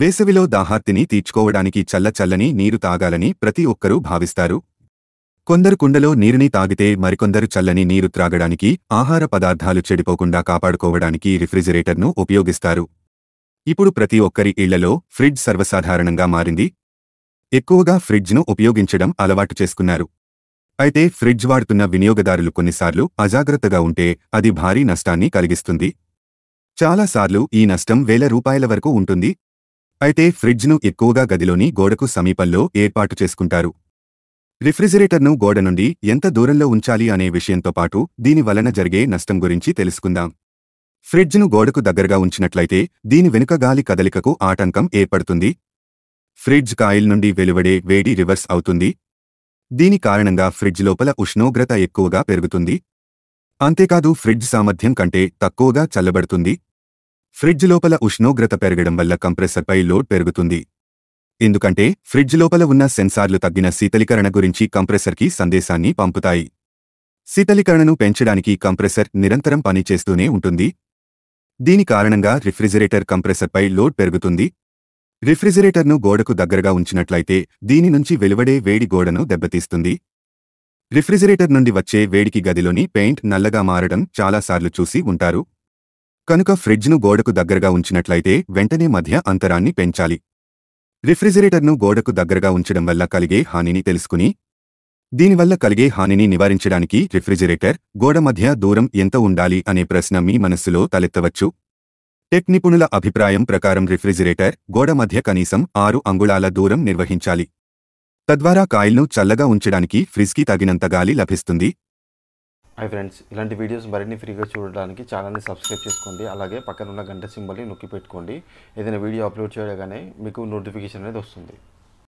వేసవిలో దాహార్తిని తీర్చుకోవడానికి చల్ల చల్లని నీరు తాగాలని ప్రతి ఒక్కరూ భావిస్తారు కొందరు కుండలో నీరుని తాగితే మరికొందరు చల్లని నీరు త్రాగడానికి ఆహార పదార్థాలు చెడిపోకుండా కాపాడుకోవడానికి రిఫ్రిజిరేటర్ను ఉపయోగిస్తారు ఇప్పుడు ప్రతి ఒక్కరి ఇళ్లలో ఫ్రిడ్జ్ సర్వసాధారణంగా మారింది ఎక్కువగా ఫ్రిడ్జ్ను ఉపయోగించడం అలవాటు చేసుకున్నారు అయితే ఫ్రిడ్జ్ వాడుతున్న వినియోగదారులు కొన్నిసార్లు అజాగ్రత్తగా ఉంటే అది భారీ నష్టాన్ని కలిగిస్తుంది చాలాసార్లు ఈ నష్టం వేల రూపాయల వరకు ఉంటుంది అయితే ఫ్రిడ్జ్ను ఎక్కువగా గదిలోని గోడకు సమీపంలో ఏర్పాటు చేసుకుంటారు రిఫ్రిజిరేటర్ను గోడ నుండి ఎంత దూరంలో ఉంచాలి అనే విషయంతో పాటు దీని వలన జరిగే నష్టం గురించి తెలుసుకుందాం ఫ్రిడ్జ్ను గోడకు దగ్గరగా ఉంచినట్లయితే దీని వెనుక గాలి కదలికకు ఆటంకం ఏర్పడుతుంది ఫ్రిడ్జ్ కాయిల్ నుండి వెలువడే వేడి రివర్స్ అవుతుంది దీని కారణంగా ఫ్రిడ్జ్ లోపల ఉష్ణోగ్రత ఎక్కువగా పెరుగుతుంది అంతేకాదు ఫ్రిడ్జ్ సామర్థ్యం కంటే తక్కువగా చల్లబడుతుంది ఫ్రిడ్జ్ లోపల ఉష్ణోగ్రత పెరగడం వల్ల కంప్రెసర్పై లోడ్ పెరుగుతుంది ఎందుకంటే ఫ్రిడ్జ్ లోపల ఉన్న సెన్సార్లు తగ్గిన శీతలీకరణ గురించి కంప్రెసర్కి సందేశాన్ని పంపుతాయి శీతలీకరణను పెంచడానికి కంప్రెసర్ నిరంతరం పనిచేస్తూనే ఉంటుంది దీని కారణంగా రిఫ్రిజిరేటర్ కంప్రెసర్పై లోడ్ పెరుగుతుంది రిఫ్రిజిరేటర్ను గోడకు దగ్గరగా ఉంచినట్లయితే దీని నుంచి వెలువడే వేడి గోడను దెబ్బతీస్తుంది రిఫ్రిజిరేటర్ నుండి వచ్చే వేడికి గదిలోని పెయింట్ నల్లగా మారడం చాలాసార్లు చూసి ఉంటారు కనుక ఫ్రిడ్జ్ను గోడకు దగ్గరగా ఉంచినట్లయితే వెంటనే మధ్య అంతరాన్ని పెంచాలి రిఫ్రిజిరేటర్ను గోడకు దగ్గరగా ఉంచడం వల్ల కలిగే హానిని తెలుసుకుని దీనివల్ల కలిగే హానిని నివారించడానికి రిఫ్రిజిరేటర్ గోడ మధ్య దూరం ఎంత ఉండాలి అనే ప్రశ్న మీ మనస్సులో తలెత్తవచ్చు టెక్ నిపుణుల అభిప్రాయం ప్రకారం రిఫ్రిజిరేటర్ గోడ మధ్య కనీసం ఆరు అంగుళాల దూరం నిర్వహించాలి తద్వారా కాయిల్ను చల్లగా ఉంచడానికి ఫ్రిజ్కి తగినంత గాలి లభిస్తుంది హాయ్ ఫ్రెండ్స్ ఇలాంటి వీడియోస్ మరిన్ని ఫ్రీగా చూడడానికి ఛానల్ని సబ్స్క్రైబ్ చేసుకోండి అలాగే పక్కన ఉన్న గంట సింబల్ని నొక్కి పెట్టుకోండి ఏదైనా వీడియో అప్లోడ్ చేయగానే మీకు నోటిఫికేషన్ అనేది వస్తుంది